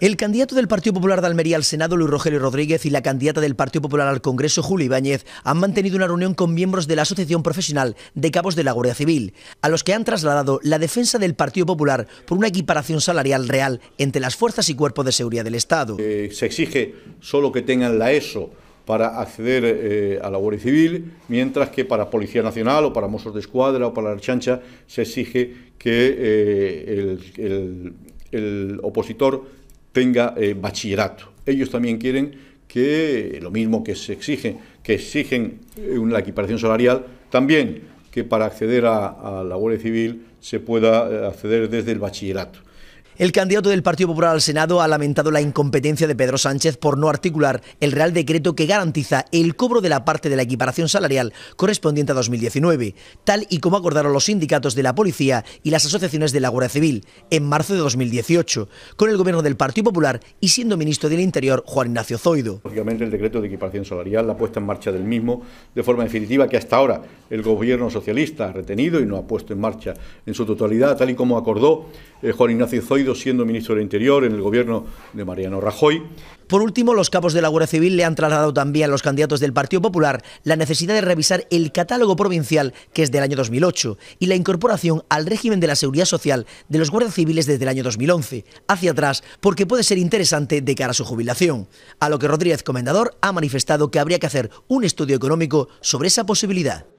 El candidato del Partido Popular de Almería al Senado, Luis Rogelio Rodríguez, y la candidata del Partido Popular al Congreso, Julio Ibáñez, han mantenido una reunión con miembros de la Asociación Profesional de Cabos de la Guardia Civil, a los que han trasladado la defensa del Partido Popular por una equiparación salarial real entre las fuerzas y cuerpos de seguridad del Estado. Eh, se exige solo que tengan la ESO para acceder eh, a la Guardia Civil, mientras que para Policía Nacional o para Mossos de Escuadra o para la Chancha se exige que eh, el opositor tenga eh, bachillerato. Ellos también quieren que, lo mismo que se exige, que exigen eh, una equiparación salarial, también que para acceder a, a la Guardia Civil se pueda eh, acceder desde el bachillerato. El candidato del Partido Popular al Senado ha lamentado la incompetencia de Pedro Sánchez por no articular el Real Decreto que garantiza el cobro de la parte de la equiparación salarial correspondiente a 2019, tal y como acordaron los sindicatos de la policía y las asociaciones de la Guardia Civil en marzo de 2018, con el gobierno del Partido Popular y siendo ministro del Interior Juan Ignacio Zoido. Lógicamente el decreto de equiparación salarial, la puesta en marcha del mismo de forma definitiva que hasta ahora el gobierno socialista ha retenido y no ha puesto en marcha en su totalidad, tal y como acordó eh, Juan Ignacio Zoido siendo ministro del Interior en el gobierno de Mariano Rajoy. Por último, los capos de la Guardia Civil le han trasladado también a los candidatos del Partido Popular la necesidad de revisar el catálogo provincial que es del año 2008 y la incorporación al régimen de la seguridad social de los guardias civiles desde el año 2011, hacia atrás, porque puede ser interesante de cara a su jubilación. A lo que Rodríguez Comendador ha manifestado que habría que hacer un estudio económico sobre esa posibilidad.